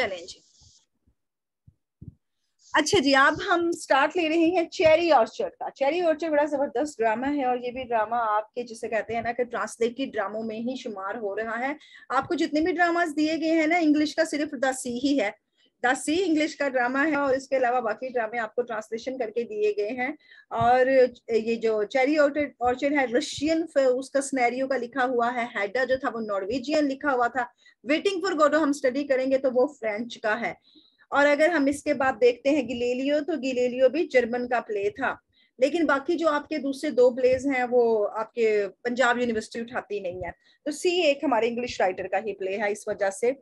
चलें जी अच्छा जी अब हम स्टार्ट ले रहे हैं चेरी ऑर्चर्ड का चेरी ऑर्चर्ड बड़ा जबरदस्त ड्रामा है और ये भी ड्रामा आपके जिसे कहते हैं ना कि ट्रांसलेट की ड्रामों में ही शुमार हो रहा है आपको जितने भी ड्रामास दिए गए हैं ना इंग्लिश का सिर्फ दस ही है द सी इंग्लिश का ड्रामा है और इसके अलावा बाकी ड्रामे आपको ट्रांसलेशन करके दिए गए हैं और ये जो चेरी ऑर्चिड है रशियन उसका स्नैरियो का लिखा हुआ है हैडा जो था वो नॉर्वेजियन लिखा हुआ था वेटिंग फॉर गोडो हम स्टडी करेंगे तो वो फ्रेंच का है और अगर हम इसके बाद देखते हैं गिलेलियो तो गिलेलियो भी जर्मन का प्ले था लेकिन बाकी जो आपके दूसरे दो प्लेज हैं वो आपके पंजाब यूनिवर्सिटी उठाती नहीं है तो सी एक हमारे इंग्लिश राइटर का ही प्ले है इस वजह से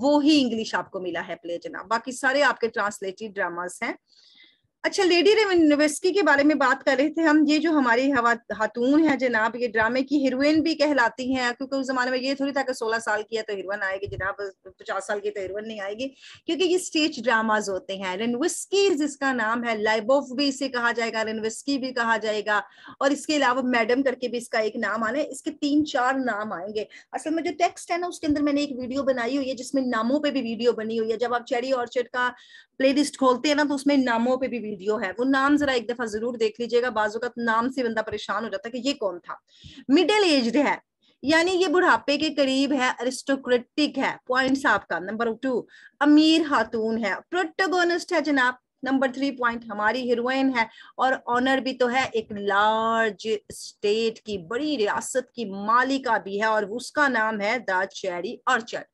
वो ही इंग्लिश आपको मिला है प्ले जना बाकी सारे आपके ट्रांसलेटेड ड्रामास हैं अच्छा लेडी रेवेस्की के बारे में बात कर रहे थे हम ये जो हमारी खातून है जनाब ये ड्रामे की हीरोइन भी कहलाती हैं क्योंकि उस जमाने में ये थोड़ी था कि सोलह साल की है तो हीरोइन आएगी जनाब पचास साल की तो हीरोइन नहीं आएगी क्योंकि ये स्टेज ड्रामाज होते हैं रेनविस्की जिसका नाम है लाइबोफ भी इसे कहा जाएगा रेनविस्की भी कहा जाएगा और इसके अलावा मैडम करके भी इसका एक नाम आना है इसके तीन चार नाम आएंगे असल में जो टेक्स्ट है ना उसके अंदर मैंने एक वीडियो बनाई हुई है जिसमें नामों पर भी वीडियो बनी हुई है जब आप चेरी ऑर्चर्ड का प्ले खोलते हैं ना तो उसमें नामों पर भी वीडियो है वो नाम जरा एक दफा जरूर देख लीजिएगा बाजू का नाम से बंदा परेशान हो जाता है कि ये कौन था मिडिल एज है यानी ये बुढ़ापे के करीब है अरिस्टोक्रेटिक है पॉइंट्स आपका नंबर टू अमीर खातून है प्रोटोगोनिस्ट है जनाब नंबर थ्री पॉइंट हमारी हीरोइन है और ऑनर भी तो है एक लार्ज स्टेट की बड़ी रियासत की मालिका भी है और उसका नाम है the cherry orchard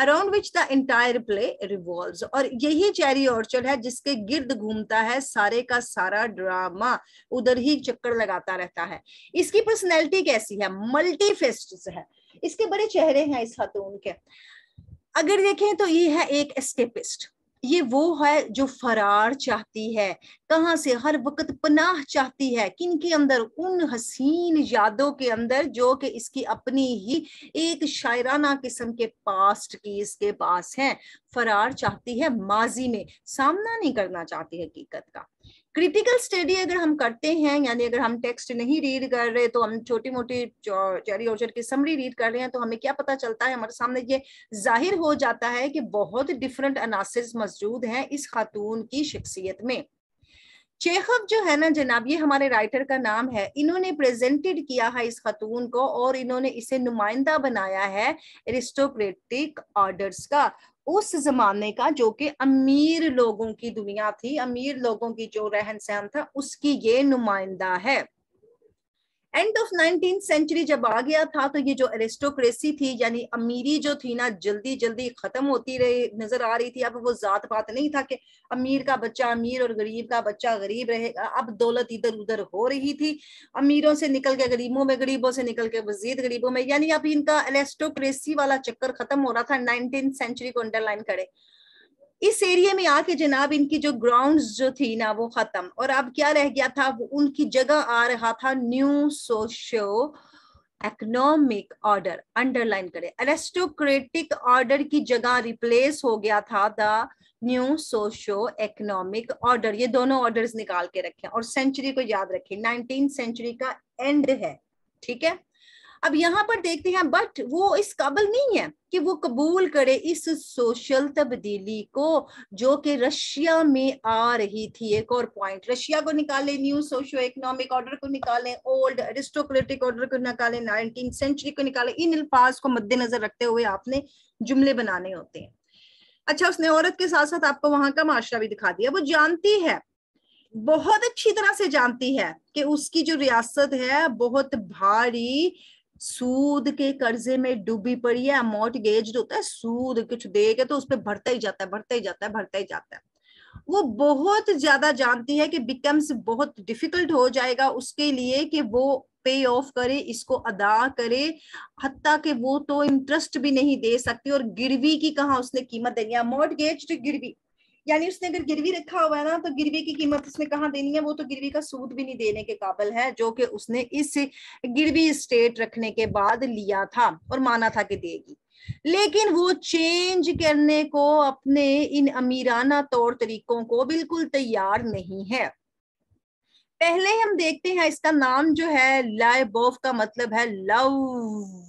around which the entire play revolve और यही चेरी ऑर्चर्ड है जिसके गिर्द घूमता है सारे का सारा ड्रामा उधर ही चक्कर लगाता रहता है इसकी पर्सनैलिटी कैसी है मल्टी है इसके बड़े चेहरे हैं इस खातून के अगर देखें तो ये है एक एस्केपिस्ट ये वो है जो फरार चाहती है कहाँ से हर वक्त पनाह चाहती है किन के अंदर उन हसीन यादों के अंदर जो कि इसकी अपनी ही एक शायराना किस्म के पास्ट की इसके पास है फरार चाहती है माजी में सामना नहीं करना चाहती हकीकत का क्रिटिकल स्टडी अगर हम करते हैं यानी अगर हम टेक्स्ट नहीं रीड कर रहे तो हम छोटी मोटी चेरी ऑर्चर्ड की समरी रीड कर रहे हैं तो हमें क्या पता चलता है हमारे सामने ये जाहिर हो जाता है कि बहुत डिफरेंट अनासिस मौजूद हैं इस खातून की शख्सियत में चेखब जो है ना जनाब ये हमारे राइटर का नाम है इन्होंने प्रेजेंटेड किया है इस खतून को और इन्होंने इसे नुमाइंदा बनाया है एरिस्टोक्रेटिक ऑर्डर्स का उस जमाने का जो कि अमीर लोगों की दुनिया थी अमीर लोगों की जो रहन सहन था उसकी ये नुमाइंदा है एंड ऑफ नाइनटीन सेंचुरी जब आ गया था तो ये जो एरिस्टोक्रेसी थी यानी अमीरी जो थी ना जल्दी जल्दी खत्म होती रही नजर आ रही थी अब वो जात पात नहीं था कि अमीर का बच्चा अमीर और गरीब का बच्चा गरीब रहेगा अब दौलत इधर उधर हो रही थी अमीरों से निकल के गरीबों में गरीबों से निकल के मजीद गरीबों में यानी अब इनका एरेस्टोक्रेसी वाला चक्कर खत्म हो रहा था नाइनटीन सेंचुरी को अंडरलाइन करे इस एरिया में आके जनाब इनकी जो ग्राउंड्स जो थी ना वो खत्म और अब क्या रह गया था वो उनकी जगह आ रहा था new socio economic order underline करें एरेस्टोक्रेटिक ऑर्डर की जगह रिप्लेस हो गया था the new socio economic order ये दोनों ऑर्डर्स निकाल के रखें और सेंचुरी को याद रखें नाइनटीन सेंचुरी का एंड है ठीक है अब यहाँ पर देखते हैं बट वो इस काबल नहीं है कि वो कबूल करे इस सोशल तब्दीली को जो कि रशिया में आ रही थी एक और पॉइंट रशिया को निकाले न्यू सोशो इकोनॉमिक ऑर्डर को निकालें ओल्ड एरिस्टोक्रेटिक ऑर्डर को निकालें नाइनटीन सेंचुरी को निकालें इन अल्फाज को मद्देनजर रखते हुए आपने जुमले बनाने होते हैं अच्छा उसने औरत के साथ साथ आपको वहां का माशरा भी दिखा दिया वो जानती है बहुत अच्छी तरह से जानती है कि उसकी जो रियासत है बहुत भारी सूद के कर्जे में डूबी पड़ी है मॉर्टगेज होता है सूद कुछ दे के तो उस पर भरता ही जाता है भरता ही जाता है भरता ही जाता है वो बहुत ज्यादा जानती है कि बिकम्स बहुत डिफिकल्ट हो जाएगा उसके लिए कि वो पे ऑफ करे इसको अदा करे हत्या के वो तो इंटरेस्ट भी नहीं दे सकती और गिरवी की कहा उसने कीमत देनी है गेज गिरवी यानी उसने अगर गिरवी रखा हुआ है ना तो गिरवी की कीमत उसने कहाँ देनी है वो तो गिरवी का सूद भी नहीं देने के काबल है जो कि उसने इस गिरवी स्टेट रखने के बाद लिया था और माना था कि देगी लेकिन वो चेंज करने को अपने इन अमीराना तौर तरीकों को बिल्कुल तैयार नहीं है पहले हम देखते हैं इसका नाम जो है लाइबोफ का मतलब है लव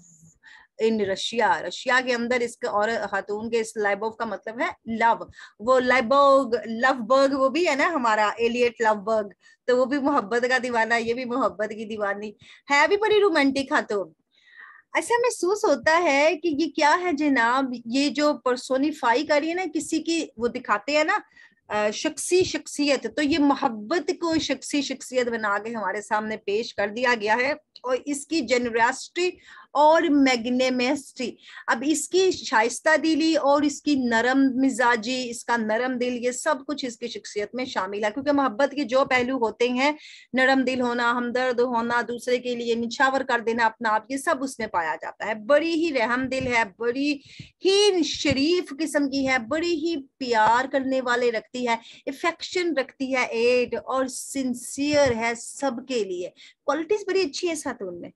इन रशिया रशिया के अंदर इसके और खातून के इस लाइबोव का मतलब है लव वो लाइबोग लवबर्ग वो भी है ना हमारा एलियट लवबर्ग तो वो भी मोहब्बत का दीवाना ये भी मोहब्बत की दीवानी है भी बड़ी रोमांटिक खातून ऐसा महसूस होता है कि ये क्या है जनाब ये जो पर्सोनिफाई करिए ना किसी की वो दिखाते हैं ना शख्सी शख्सियत तो ये मोहब्बत को शख्सी शख्सियत बना के हमारे सामने पेश कर दिया गया है और इसकी जनरास्ट्री और मैग्नेमेस्ट्री अब इसकी शाइस्ता दिली और इसकी नरम मिजाजी इसका नरम दिल ये सब कुछ इसकी शख्सियत में शामिल है क्योंकि मोहब्बत के जो पहलू होते हैं नरम दिल होना हमदर्द होना दूसरे के लिए निछावर कर देना अपना आप ये सब उसमें पाया जाता है बड़ी ही रहम दिल है बड़ी ही शरीफ किस्म की है बड़ी ही प्यार करने वाले रखती है इफेक्शन रखती है एड और सिंसियर है सबके लिए क्वालिटीज बड़ी अच्छी है साथ उनमें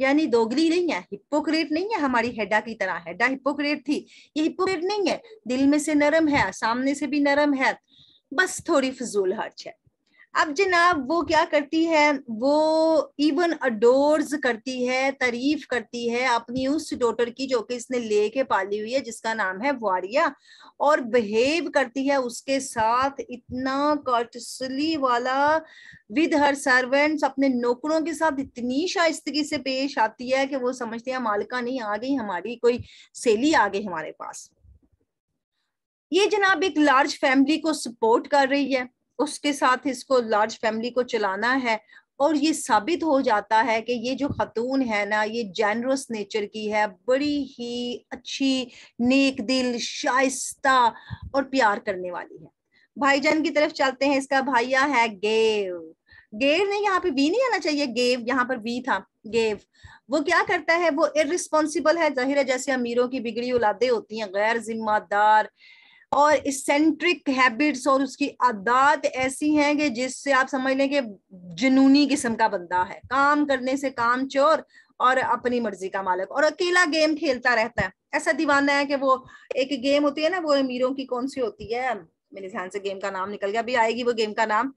यानी दोगली नहीं है हिप्पोक्रेट नहीं है हमारी हेडा की तरह हेडा हिप्पोक्रेट थी ये हिप्पोक्रेट नहीं है दिल में से नरम है सामने से भी नरम है बस थोड़ी फजूल हर्च है अब जनाब वो क्या करती है वो इवन अडोर्स करती है तारीफ करती है अपनी उस डॉटर की जो कि इसने लेके पाली हुई है जिसका नाम है वारिया और बिहेव करती है उसके साथ इतना कॉटसली वाला विद हर सर्वेंट्स अपने नौकरों के साथ इतनी शाइस्तगी से पेश आती है कि वो समझती है मालिका नहीं आ गई हमारी कोई सेली आ गई हमारे पास ये जनाब एक लार्ज फैमिली को सपोर्ट कर रही है उसके साथ इसको लार्ज फैमिली को चलाना है और ये साबित हो जाता है कि ये जो खतून है ना ये जेनरस नेचर की है बड़ी ही अच्छी नेक दिल शाइस्ता और प्यार करने वाली है भाईजान की तरफ चलते हैं इसका भाइया है गेव गेव ने यहाँ पे वी नहीं आना चाहिए गेव यहाँ पर वी था गेव वो क्या करता है वो इरिस्पॉन्सिबल है जाहिर है जैसे अमीरों की बिगड़ी औलादे होती हैं गैर जिम्मेदार और इसेंट्रिक हैबिट्स और उसकी आदत ऐसी हैं कि जिससे आप समझ लें कि जुनूनी किस्म का बंदा है काम करने से काम चोर और अपनी मर्जी का मालिक और अकेला गेम खेलता रहता है ऐसा दीवाना है कि वो एक गेम होती है ना वो अमीरों की कौन सी होती है मेरे ध्यान से गेम का नाम निकल गया अभी आएगी वो गेम का नाम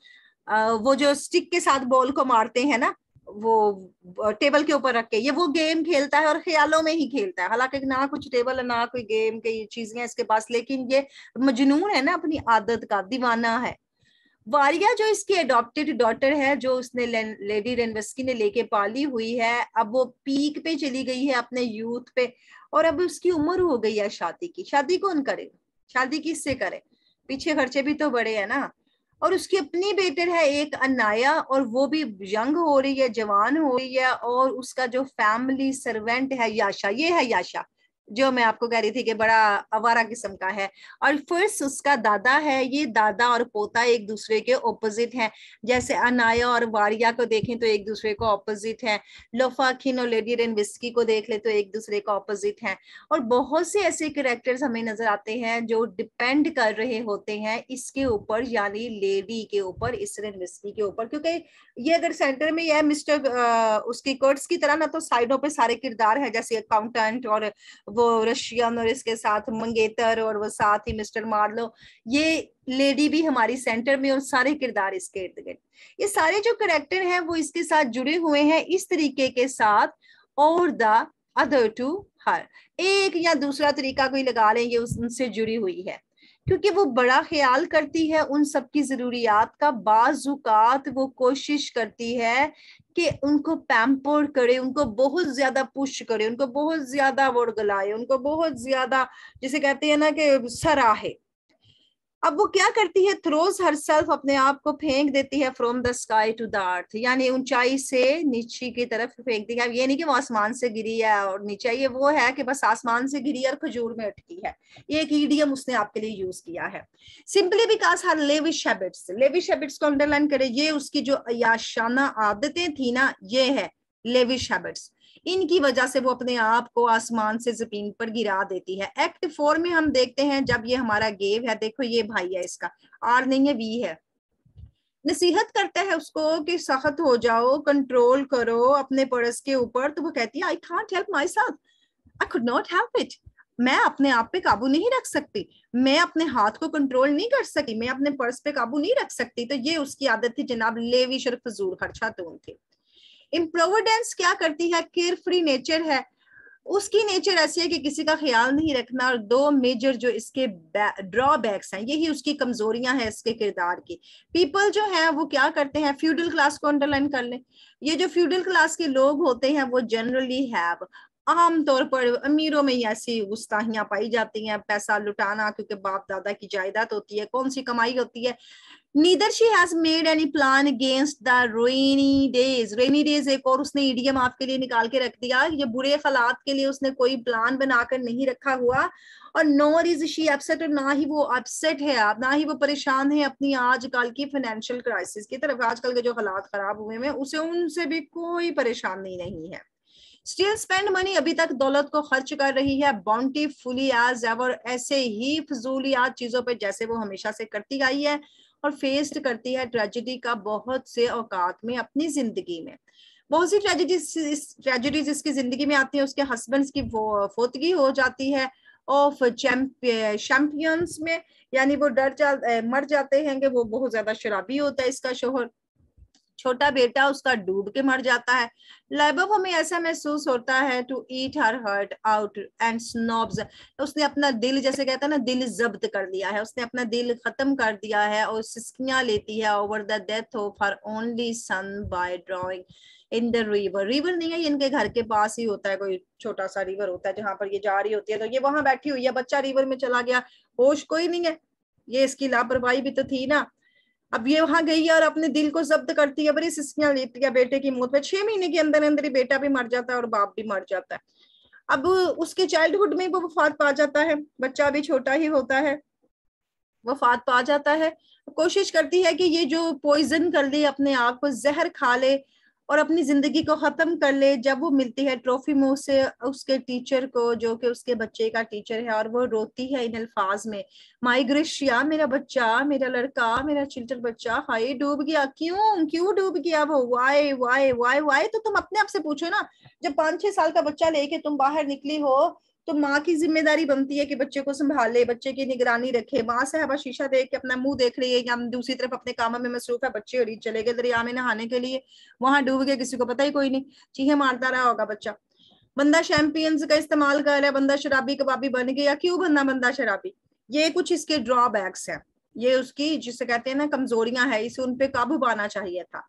आ, वो जो स्टिक के साथ बॉल को मारते हैं ना वो टेबल के ऊपर रख के ये वो गेम खेलता है और ख्यालों में ही खेलता है हालांकि ना कुछ टेबल ना कोई गेम कई चीजें इसके पास लेकिन ये मजनून है ना अपनी आदत का दीवाना है वारिया जो इसकी अडोप्टेड डॉटर है जो उसने लेडी रेनवस्की ने लेके पाली हुई है अब वो पीक पे चली गई है अपने यूथ पे और अब उसकी उम्र हो गई है शादी की शादी कौन करे शादी किससे करे पीछे खर्चे भी तो बड़े है ना और उसकी अपनी बेटर है एक अनाया और वो भी यंग हो रही है जवान हो रही है और उसका जो फैमिली सर्वेंट है याशा ये है याशा जो मैं आपको कह रही थी कि बड़ा आवारा किस्म का है और फर्स्ट उसका दादा है ये दादा और पोता एक दूसरे के ऑपोजिट हैं जैसे अनाया और वारिया को देखें तो एक दूसरे को ऑपोजिट हैं लोफाखिन और लेडी रेन विस्की को देख ले तो एक दूसरे को ऑपोजिट हैं और बहुत से ऐसे करेक्टर्स हमें नजर आते हैं जो डिपेंड कर रहे होते हैं इसके ऊपर यानी लेडी के ऊपर इस रेन विस्की के ऊपर क्योंकि ये अगर सेंटर में यह है मिस्टर उसकी कर्ट्स की तरह ना तो साइडों पर सारे किरदार है जैसे अकाउंटेंट और वो रशियन और इसके साथ मंगेतर और वो साथ ही मिस्टर मार्लो ये लेडी भी हमारी सेंटर में और सारे किरदार इसके इर्द गिर्द ये सारे जो करेक्टर हैं वो इसके साथ जुड़े हुए हैं इस तरीके के साथ और द अदर टू हर एक या दूसरा तरीका कोई लगा लें ये उनसे जुड़ी हुई है क्योंकि वो बड़ा ख्याल करती है उन सबकी ज़रूरियात का बाजुकात वो कोशिश करती है कि उनको पैम्पोर करे उनको बहुत ज्यादा पुश करे उनको बहुत ज्यादा वर्गलाए उनको बहुत ज्यादा जिसे कहते हैं ना कि सराहे अब वो क्या करती है थ्रोज हर सेल्फ अपने आप को फेंक देती है from the sky to the earth यानी ऊंचाई से नीचे की तरफ फेंक दी है अब ये नहीं कि वो आसमान से गिरी है और नीचे ये वो है कि बस आसमान से गिरी और खजूर में अटकी है ये एक ईडियम उसने आपके लिए यूज किया है simply because her lavish habits lavish habits को अंडरलाइन करे ये उसकी जो याशाना आदतें थी ना ये है लेविश हैबिट्स इनकी वजह से वो अपने आप को आसमान से जमीन पर गिरा देती है एक्ट फोर में हम देखते हैं जब ये हमारा गेव है देखो ये भाई है इसका आर नहीं है वी है नसीहत करता है उसको कि सख्त हो जाओ कंट्रोल करो अपने पड़स के ऊपर तो वो कहती है आई कॉन्ट हेल्प माई साथ I could not help it मैं अपने आप पे काबू नहीं रख सकती मैं अपने हाथ को कंट्रोल नहीं कर सकती मैं अपने पर्स पे काबू नहीं रख सकती तो ये उसकी आदत थी जनाब लेवी शर्फ जूर खर्चा तो थी इम्प्रोविडेंस क्या करती है केयर फ्री नेचर है उसकी नेचर ऐसी है कि किसी का ख्याल नहीं रखना और दो मेजर जो इसके ड्रॉबैक्स हैं यही उसकी कमजोरियां हैं इसके किरदार की पीपल जो हैं वो क्या करते हैं फ्यूडल क्लास को अंडरलाइन कर लें ये जो फ्यूडल क्लास के लोग होते हैं वो जनरली हैव आमतौर पर अमीरों में ही ऐसी गुस्ताहियां पाई जाती हैं पैसा लुटाना क्योंकि बाप दादा की जायदाद होती है कौन सी कमाई होती है neither she has made any plan against the rainy days rainy days एक और उसने ईडीएम आपके लिए निकाल के रख दिया ये बुरे हालात के लिए उसने कोई प्लान बनाकर नहीं रखा हुआ और नॉर इज शी अपसेट और ना ही वो अपसेट है आप ना ही वो परेशान है अपनी आजकल की फाइनेंशियल क्राइसिस की तरफ आजकल के जो हालात खराब हुए हैं उसे उनसे भी कोई परेशानी नहीं है स्टिल स्पेंड मनी अभी तक दौलत को खर्च कर रही है बाउंटी फुली एज एवर ऐसे ही फजूलियात चीजों पर जैसे वो हमेशा से करती आई है और फेस्ड करती है ट्रेजिडी का बहुत से औकात में अपनी जिंदगी में बहुत सी ट्रेजिडीज इस ट्रेजिडीज इसकी जिंदगी में आती है उसके हस्बैंड्स की फोतगी हो जाती है ऑफ चैंपियंस में यानी वो डर जा मर जाते हैं कि वो बहुत ज्यादा शराबी होता है इसका शोहर छोटा बेटा उसका डूब के मर जाता है लाइबा को हमें ऐसा महसूस होता है to eat her heart out and snobs उसने अपना दिल जैसे कहता है ना दिल जब्त कर लिया है उसने अपना दिल खत्म कर दिया है और सिस्कियां लेती है over the death of her only son by drowning in the river river नहीं है इनके घर के पास ही होता है कोई छोटा सा रिवर होता है जहां पर ये जा रही होती है तो ये वहां बैठी हुई है बच्चा रिवर में चला गया होश कोई नहीं है ये इसकी लापरवाही भी तो थी ना अब ये वहां गई है और अपने दिल को जब्त करती है बड़ी सिस्कियां लेती है बेटे की मौत में छह महीने के अंदर अंदर ही बेटा भी मर जाता है और बाप भी मर जाता है अब उसके चाइल्डहुड में वो वफात पा जाता है बच्चा भी छोटा ही होता है वफात पा जाता है कोशिश करती है कि ये जो पॉइजन कर ले अपने आप को जहर खा ले और अपनी जिंदगी को खत्म कर ले जब वो मिलती है ट्रॉफी में उसे उसके टीचर को जो कि उसके बच्चे का टीचर है और वो रोती है इन अल्फाज में माइग्रेशिया मेरा बच्चा मेरा लड़का मेरा चिल्टर बच्चा हाय डूब गया क्यों क्यों डूब गया वो वाई वाई वाई वाई तो तुम अपने आप से पूछो ना जब पांच छह साल का बच्चा लेके तुम बाहर निकली हो तो माँ की जिम्मेदारी बनती है कि बच्चे को संभाले बच्चे की निगरानी रखे माँ साहबा शीशा देख के अपना मुंह देख रही है या दूसरी तरफ अपने कामों में मसरूफ है बच्चे और चले गए दरिया में नहाने के लिए वहां डूब गए किसी को पता ही कोई नहीं चीहे मारता रहा होगा बच्चा बंदा शैम्पियंस का इस्तेमाल कर रहा है बंदा शराबी कबाबी बन गया क्यों बनना बंदा शराबी ये कुछ इसके ड्रॉबैक्स है ये उसकी जिसे कहते हैं ना कमजोरियां है इसे उनपे काबू पाना चाहिए था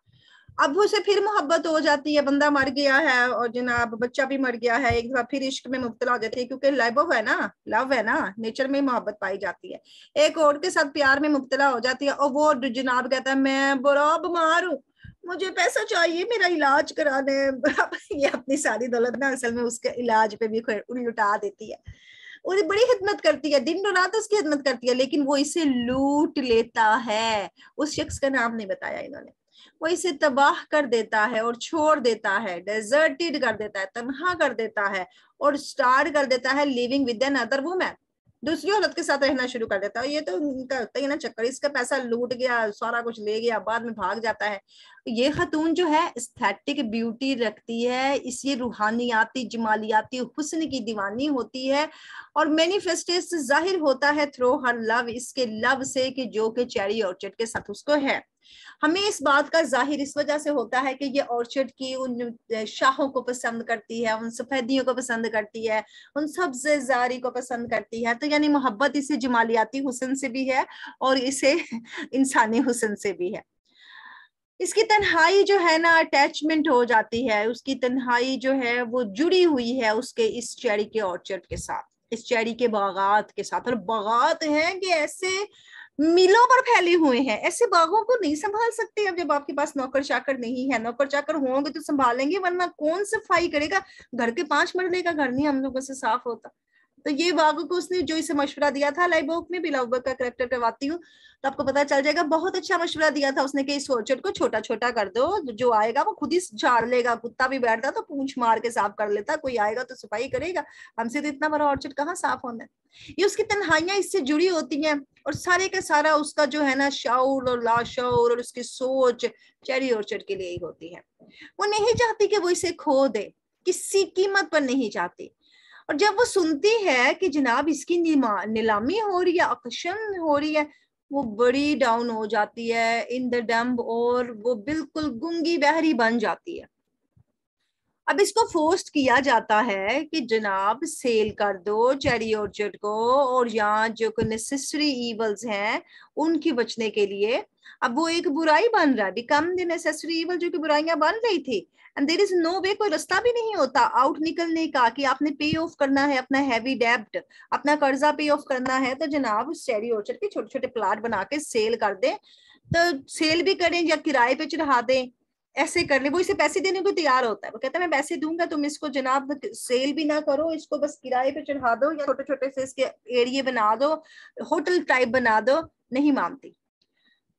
अब उसे फिर मोहब्बत हो जाती है बंदा मर गया है और जनाब बच्चा भी मर गया है एक बार फिर इश्क में मुबतला हो जाती है क्योंकि लव है ना लव है ना नेचर में मोहब्बत पाई जाती है एक और के साथ प्यार में मुबतला हो जाती है और वो जनाब कहता है मैं बुरा बीमार हूँ मुझे पैसा चाहिए मेरा इलाज कराने ये अपनी सारी दौलत ना असल में उसके इलाज पे भी लुटा देती है और बड़ी खिदमत करती है दिन रात उसकी खिदमत करती है लेकिन वो इसे लूट लेता है उस शख्स का नाम नहीं बताया इन्होंने वो इसे तबाह कर देता है और छोड़ देता है डेजर्टेड कर देता है तनहा कर देता है और स्टार्ट कर देता है living with another woman दूसरी औरत के साथ रहना शुरू कर देता है ये तो इनका ही ना चक्कर इसका पैसा लूट गया सारा कुछ ले गया बाद में भाग जाता है ये खतून जो है स्थेटिक ब्यूटी रखती है इसलिए रूहानियाती जमालियाती हुन की दीवानी होती है और मैनिफेस्टेस जाहिर होता है थ्रो हर लव इसके लव से कि जो कि चेरी ऑर्चिड के साथ उसको है हमें इस बात का जाहिर इस वजह से होता है कि ये ऑर्चर्ड की उन शाहों को पसंद करती है उन सफेदियों को पसंद करती है उन सब्ज जारी को पसंद करती है तो यानी मोहब्बत इसे जमालियाती हुसन से भी है और इसे इंसानी हुसन से भी है इसकी तन्हाई जो है ना अटैचमेंट हो जाती है उसकी तन्हाई जो है वो जुड़ी हुई है उसके इस चेरी के ऑर्चर्ड के साथ इस चेरी के बागात के साथ और बागात हैं कि ऐसे मिलों पर फैले हुए हैं ऐसे बागों को नहीं संभाल सकते अब जब आपके पास नौकर चाकर नहीं है नौकर चाकर होंगे तो संभालेंगे वरना कौन सफाई करेगा घर के पांच मरले का घर नहीं हम लोगों से साफ होता तो ये बागों को उसने जो इसे मशवरा दिया था लाइबोक में भी लाइबोक का करेक्टर करवाती हूँ तो आपको पता चल जाएगा बहुत अच्छा मशवरा दिया था उसने कि इस ऑर्चर्ड को छोटा छोटा कर दो जो आएगा वो खुद ही झाड़ लेगा कुत्ता भी बैठता तो पूंछ मार के साफ कर लेता कोई आएगा तो सफाई करेगा हमसे तो इतना बड़ा ऑर्चर्ड कहाँ साफ होना है ये उसकी तन्हाइयां इससे जुड़ी होती हैं और सारे का सारा उसका जो है ना शाउर और लाशौर और उसकी सोच चेरी ऑर्चर्ड के लिए ही होती है वो नहीं चाहती कि वो इसे खो दे किसी कीमत पर नहीं चाहती और जब वो सुनती है कि जनाब इसकी नीलामी हो रही है आकर्षण हो रही है वो बड़ी डाउन हो जाती है इन द डम्ब और वो बिल्कुल गुंगी बहरी बन जाती है अब इसको फोर्स किया जाता है कि जनाब सेल कर दो चेरी ऑर्चर्ड को और यहाँ जो नेसेसरी ईवल्स हैं उनकी बचने के लिए अब वो एक बुराई बन रहा है बिकम द नेसेसरी ईवल जो कि बुराइयां बन रही थी and there is no way कोई रास्ता भी नहीं होता आउट निकलने का कि आपने पे ऑफ करना है अपना हैवी डेब्ट अपना कर्जा पे ऑफ करना है तो जनाब चेरी ऑर्चर्ड के छोटे छोटे प्लाट बना के सेल कर दें तो सेल भी करें या किराए पे चढ़ा दें ऐसे कर ले वो इसे पैसे देने को तैयार होता है वो कहता है मैं पैसे दूंगा तुम इसको जनाब सेल भी ना करो इसको बस किराए पे चढ़ा दो या छोटे छोटे से इसके एरिए बना दो होटल टाइप बना दो नहीं मानती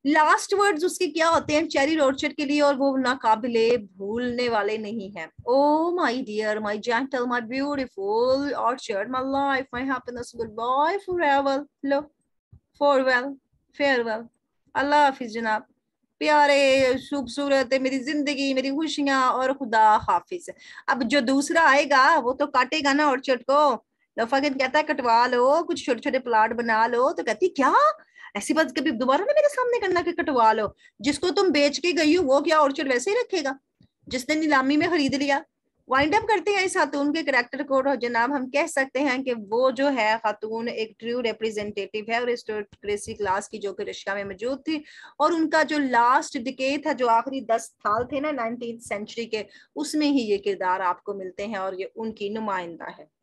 लास्ट वर्ड्स उसके क्या होते हैं चेरी रोचर के लिए और वो नाकाबिले भूलने वाले नहीं है O my dear my gentle my beautiful orchard my life my happiness good bye forever लो फॉरवेल फेयरवेल अल्लाह हाफिज जनाब प्यारे खूबसूरत मेरी जिंदगी मेरी खुशियां और खुदा हाफिज अब जो दूसरा आएगा वो तो काटेगा ना ऑर्चर्ड को लफाकिन कहता है कटवा लो कुछ छोटे छोटे प्लाट बना लो तो कहती क्या ऐसी बात कभी दोबारा ना मेरे सामने करना कि कटवा लो जिसको तुम बेच के गई हो वो क्या ऑर्चर्ड वैसे ही रखेगा जिसने नीलामी में खरीद लिया वाइंड अप करते हैं इस खातून के करेक्टर को और जनाब हम कह सकते हैं कि वो जो है खातून एक ट्रू रिप्रेजेंटेटिव है और एरिस्टोक्रेसी क्लास की जो कि रशिया में मौजूद थी और उनका जो लास्ट डिके था जो आखिरी दस साल थे ना नाइनटीन सेंचुरी के उसमें ही ये किरदार आपको मिलते हैं और ये उनकी नुमाइंदा है